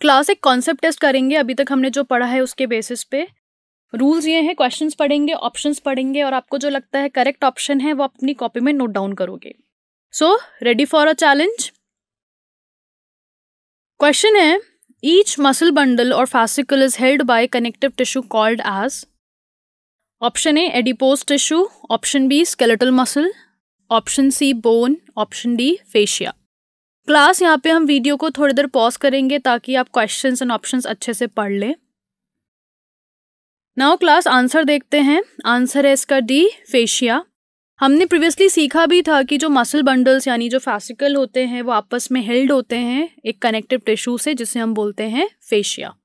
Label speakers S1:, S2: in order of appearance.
S1: class एक concept
S2: test करेंगे अभी तक हमने जो पढ़ा है उसके बेसिस पे रूल्स ये हैं क्वेश्चंस पढ़ेंगे ऑप्शंस पढ़ेंगे और आपको जो लगता है करेक्ट ऑप्शन है वो अपनी कॉपी में नोट डाउन करोगे so ready for a challenge question है ईच मसल बंडल और fascicle is held by connective tissue called as option A adipose tissue option B skeletal muscle option C bone option D fascia class यहाँ पे हम video को थोड़ी देर pause करेंगे ताकि आप क्वेश्चंस एंड ऑप्शंस अच्छे से पढ़ लें नाउ क्लास आंसर देखते हैं आंसर है इसका डी फेशिया हमने प्रीवियसली सीखा भी था कि जो मसल बंडल्स यानी जो फैसिकल होते हैं वो आपस में हेल्ड होते हैं एक कनेक्टिव टिश्यू से जिसे हम बोलते हैं
S1: फेशिया